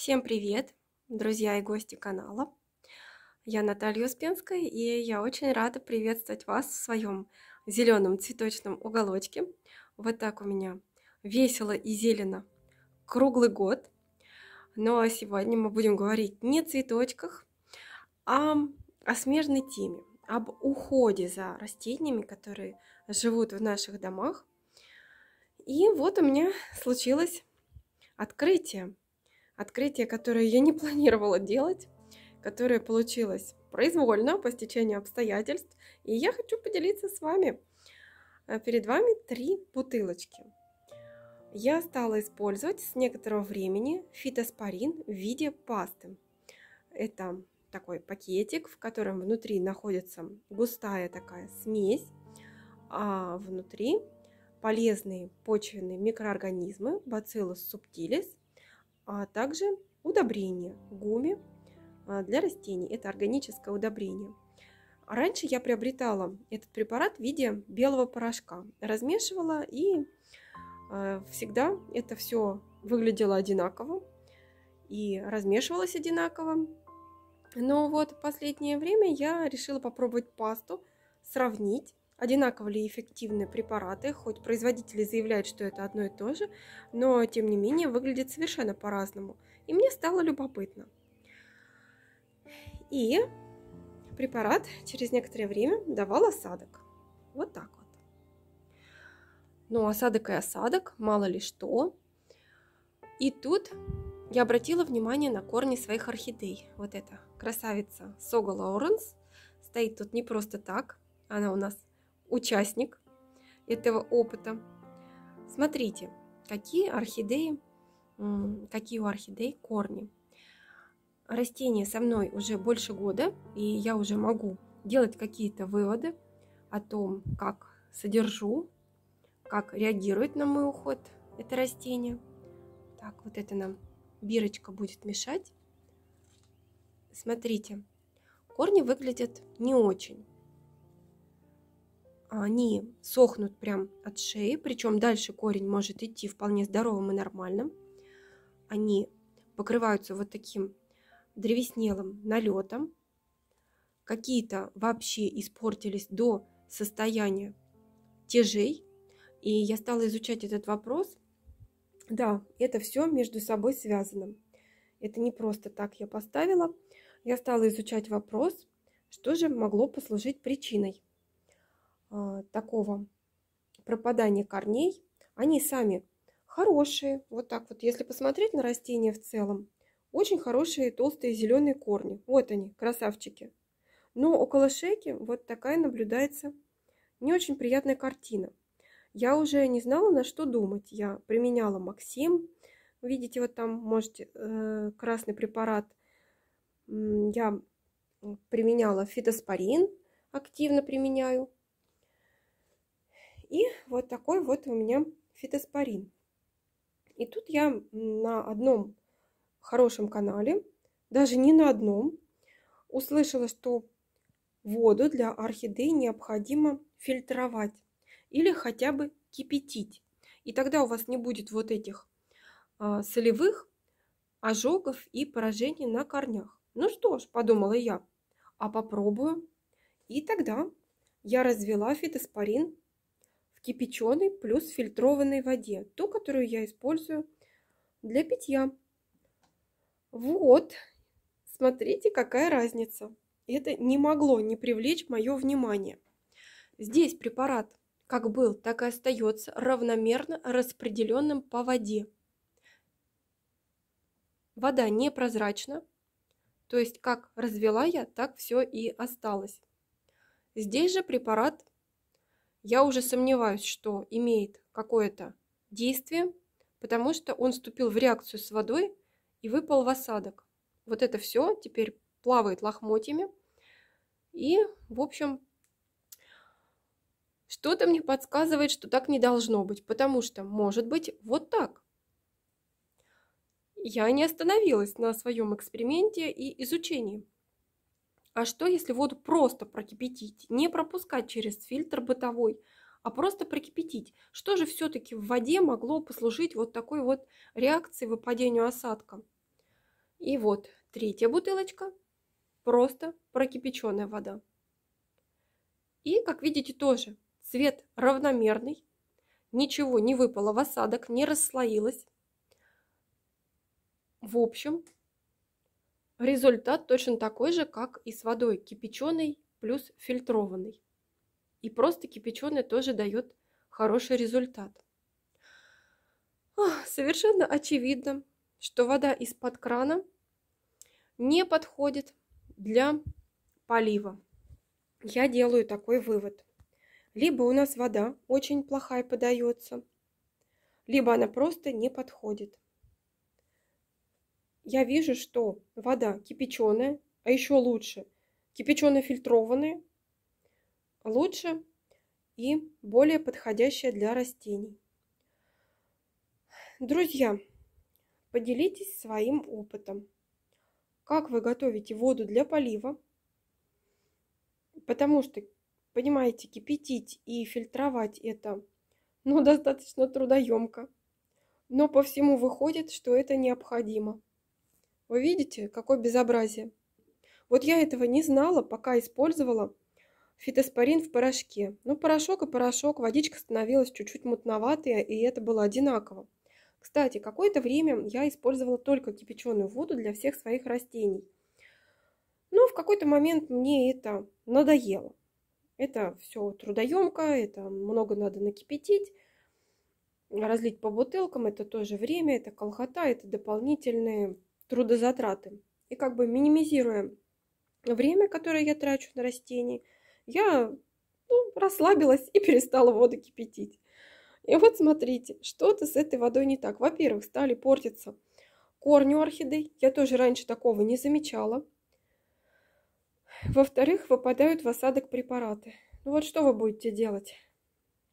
Всем привет, друзья и гости канала. Я Наталья Успенская, и я очень рада приветствовать вас в своем зеленом цветочном уголочке. Вот так у меня весело и зелено круглый год. Но сегодня мы будем говорить не о цветочках, а о смежной теме, об уходе за растениями, которые живут в наших домах. И вот у меня случилось открытие – Открытие, которое я не планировала делать, которое получилось произвольно, по стечению обстоятельств. И я хочу поделиться с вами. Э, перед вами три бутылочки. Я стала использовать с некоторого времени фитоспорин в виде пасты. Это такой пакетик, в котором внутри находится густая такая смесь, а внутри полезные почвенные микроорганизмы, бациллус субтилис а также удобрение гуми а, для растений. Это органическое удобрение. Раньше я приобретала этот препарат в виде белого порошка. Размешивала и а, всегда это все выглядело одинаково и размешивалось одинаково. Но вот в последнее время я решила попробовать пасту, сравнить Одинаково ли эффективны препараты, хоть производители заявляют, что это одно и то же, но тем не менее выглядит совершенно по-разному. И мне стало любопытно. И препарат через некоторое время давал осадок. Вот так вот. Ну осадок и осадок, мало ли что. И тут я обратила внимание на корни своих орхидей. Вот эта красавица Сога Лоуренс стоит тут не просто так. Она у нас участник этого опыта. Смотрите, какие орхидеи, какие у орхидей корни. Растение со мной уже больше года, и я уже могу делать какие-то выводы о том, как содержу, как реагирует на мой уход это растение. Так, вот это нам бирочка будет мешать. Смотрите, корни выглядят не очень. А, они сохнут прям от шеи, причем дальше корень может идти вполне здоровым и нормальным. Они покрываются вот таким древеснелым налетом. Какие-то вообще испортились до состояния тяжей. И я стала изучать этот вопрос. Да, это все между собой связано. Это не просто так я поставила. Я стала изучать вопрос, что же могло послужить причиной а, такого пропадания корней, они сами хорошие. Вот так вот, если посмотреть на растения в целом, очень хорошие толстые зеленые корни. Вот они, красавчики. Но около шейки вот такая наблюдается не очень приятная картина. Я уже не знала, на что думать. Я применяла Максим. Видите, вот там, можете, э, красный препарат. Я применяла фитоспорин, активно применяю. И вот такой вот у меня фитоспорин. И тут я на одном хорошем канале, даже не на одном, услышала, что воду для орхидей необходимо фильтровать или хотя бы кипятить. И тогда у вас не будет вот этих а, солевых ожогов и поражений на корнях. Ну что ж, подумала я, а попробую. И тогда я развела фитоспорин в кипяченой плюс фильтрованной воде, ту, которую я использую для питья. Вот, смотрите, какая разница. Это не могло не привлечь мое внимание. Здесь препарат как был, так и остается равномерно распределенным по воде. Вода непрозрачна, то есть как развела я, так все и осталось. Здесь же препарат я уже сомневаюсь, что имеет какое-то действие, потому что он вступил в реакцию с водой и выпал в осадок. Вот это все теперь плавает лохмотьями. И, в общем, что-то мне подсказывает, что так не должно быть, потому что, может быть, вот так. Я не остановилась на своем эксперименте и изучении. А что, если воду просто прокипятить, не пропускать через фильтр бытовой, а просто прокипятить? Что же все-таки в воде могло послужить вот такой вот реакции выпадению осадка? И вот третья бутылочка – просто прокипяченная вода. И, как видите, тоже цвет равномерный, ничего не выпало в осадок, не расслоилось. В общем, Результат точно такой же, как и с водой, кипяченой плюс фильтрованной. И просто кипяченая тоже дает хороший результат. совершенно очевидно, что вода из-под крана не подходит для полива. Я делаю такой вывод. Либо у нас вода очень плохая подается, либо она просто не подходит я вижу, что вода кипяченая, а еще лучше кипяченая, фильтрованная лучше и более подходящая для растений. Друзья, поделитесь своим опытом. Как вы готовите воду для полива? Потому что, понимаете, кипятить и фильтровать это ну, достаточно трудоемко. Но по всему выходит, что это необходимо. Вы видите, какое безобразие. Вот я этого не знала, пока использовала фитоспорин в порошке. Ну, порошок и порошок, водичка становилась чуть-чуть мутноватая, и это было одинаково. Кстати, какое-то время я использовала только кипяченую воду для всех своих растений. Но в какой-то момент мне это надоело. Это все трудоемко, это много надо накипятить, разлить по бутылкам, это тоже время, это колхота, это дополнительные трудозатраты. И как бы минимизируя время, которое я трачу на растения, я ну, расслабилась и перестала воду кипятить. И вот смотрите, что-то с этой водой не так. Во-первых, стали портиться корни у орхидей. Я тоже раньше такого не замечала. Во-вторых, выпадают в осадок препараты. Ну вот что вы будете делать?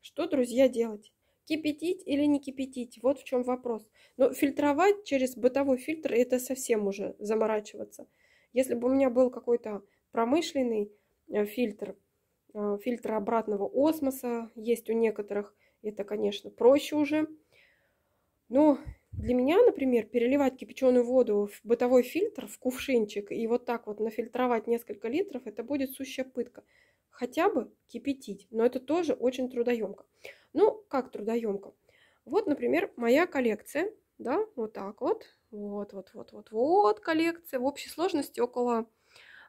Что, друзья, делать? Кипятить или не кипятить? Вот в чем вопрос. Но фильтровать через бытовой фильтр это совсем уже заморачиваться. Если бы у меня был какой-то промышленный э, фильтр, э, фильтр обратного осмоса, есть у некоторых, это, конечно, проще уже. Но для меня, например, переливать кипяченую воду в бытовой фильтр, в кувшинчик, и вот так вот нафильтровать несколько литров, это будет сущая пытка. Хотя бы кипятить, но это тоже очень трудоемко. Ну, как трудоемко. Вот, например, моя коллекция, да, вот так вот, вот, вот, вот, вот, вот коллекция. В общей сложности около,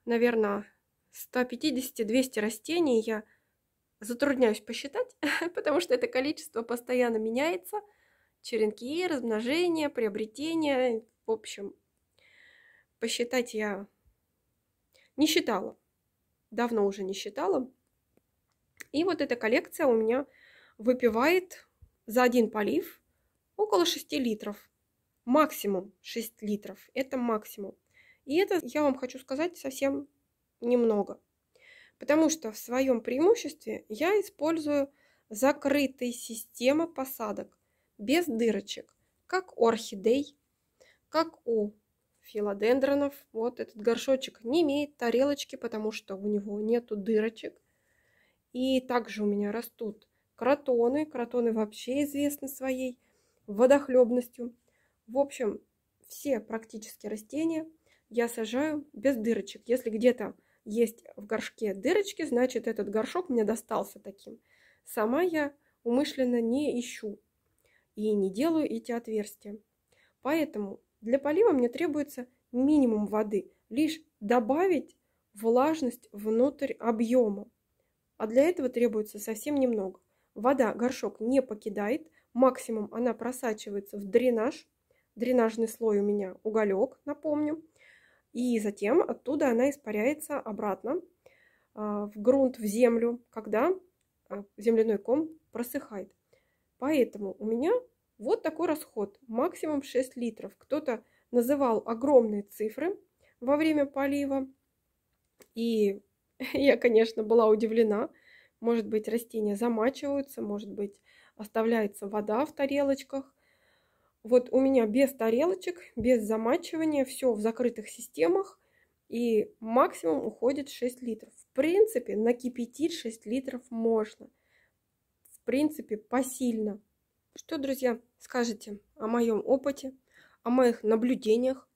наверное, 150-200 растений я затрудняюсь посчитать, потому что это количество постоянно меняется. Черенки, размножение, приобретение. В общем, посчитать я не считала. Давно уже не считала. И вот эта коллекция у меня выпивает за один полив около 6 литров. Максимум 6 литров. Это максимум. И это, я вам хочу сказать, совсем немного. Потому что в своем преимуществе я использую закрытые системы посадок без дырочек, как у орхидей, как у филодендронов. Вот этот горшочек не имеет тарелочки, потому что у него нету дырочек. И также у меня растут кротоны. Кротоны вообще известны своей водохлебностью. В общем, все практически растения я сажаю без дырочек. Если где-то есть в горшке дырочки, значит этот горшок мне достался таким. Сама я умышленно не ищу и не делаю эти отверстия. Поэтому для полива мне требуется минимум воды, лишь добавить влажность внутрь объема. А для этого требуется совсем немного. Вода горшок не покидает, максимум она просачивается в дренаж. Дренажный слой у меня уголек, напомню. И затем оттуда она испаряется обратно а, в грунт, в землю, когда а, земляной ком просыхает. Поэтому у меня вот такой расход, максимум 6 литров. Кто-то называл огромные цифры во время полива, и я, конечно, была удивлена, может быть, растения замачиваются, может быть, оставляется вода в тарелочках. Вот у меня без тарелочек, без замачивания, все в закрытых системах. И максимум уходит 6 литров. В принципе, накипятить 6 литров можно. В принципе, посильно. Что, друзья, скажете о моем опыте, о моих наблюдениях?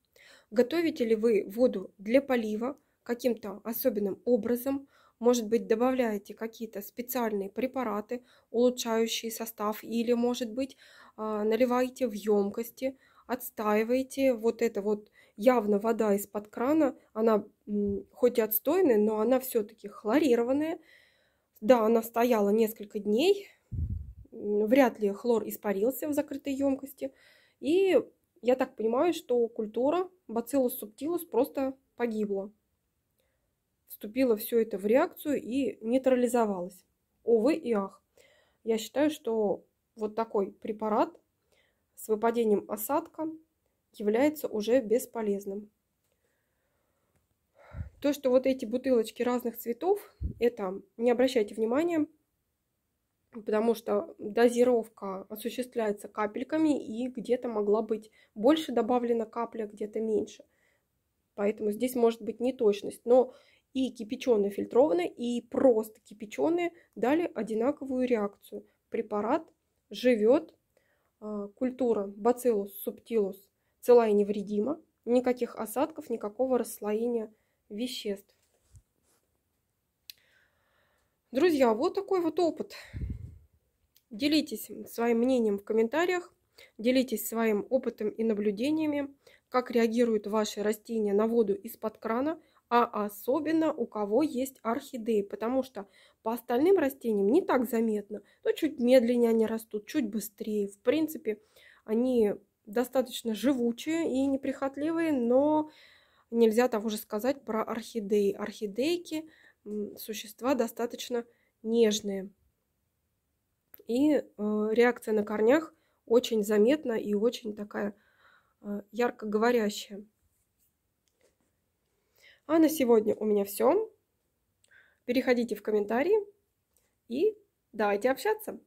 Готовите ли вы воду для полива каким-то особенным образом – может быть, добавляете какие-то специальные препараты, улучшающие состав, или, может быть, а, наливаете в емкости, отстаиваете вот это вот явно вода из-под крана, она хоть и отстойная, но она все-таки хлорированная. Да, она стояла несколько дней, вряд ли хлор испарился в закрытой емкости. И я так понимаю, что культура Bacillus субтилус просто погибла вступило все это в реакцию и нейтрализовалось. Увы и ах. Я считаю, что вот такой препарат с выпадением осадка является уже бесполезным. То, что вот эти бутылочки разных цветов, это не обращайте внимания, потому что дозировка осуществляется капельками, и где-то могла быть больше добавлена капля, где-то меньше. Поэтому здесь может быть неточность. Но и кипяченые фильтрованные, и просто кипяченые дали одинаковую реакцию. Препарат живет, а, культура бациллус субтилус цела и невредима, никаких осадков, никакого расслоения веществ. Друзья, вот такой вот опыт. Делитесь своим мнением в комментариях, делитесь своим опытом и наблюдениями, как реагируют ваши растения на воду из-под крана – а особенно у кого есть орхидеи, потому что по остальным растениям не так заметно, но чуть медленнее они растут, чуть быстрее. В принципе, они достаточно живучие и неприхотливые, но нельзя того же сказать про орхидеи. Орхидейки – существа достаточно нежные. И э, реакция на корнях очень заметна и очень такая э, ярко говорящая. А на сегодня у меня все. Переходите в комментарии и давайте общаться.